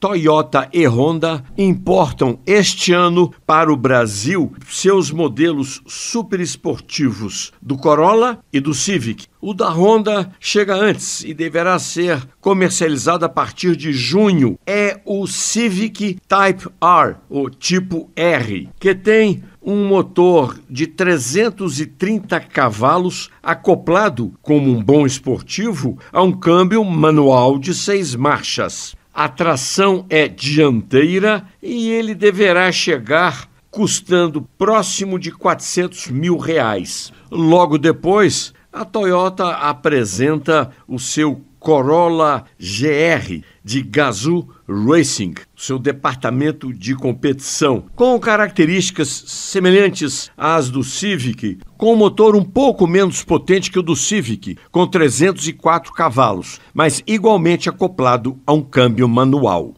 Toyota e Honda importam este ano para o Brasil seus modelos superesportivos do Corolla e do Civic. O da Honda chega antes e deverá ser comercializado a partir de junho. É o Civic Type R, o tipo R, que tem um motor de 330 cavalos acoplado, como um bom esportivo, a um câmbio manual de seis marchas a tração é dianteira e ele deverá chegar custando próximo de 400 mil reais. Logo depois, a Toyota apresenta o seu Corolla GR de Gazoo Racing, seu departamento de competição, com características semelhantes às do Civic, com um motor um pouco menos potente que o do Civic, com 304 cavalos, mas igualmente acoplado a um câmbio manual.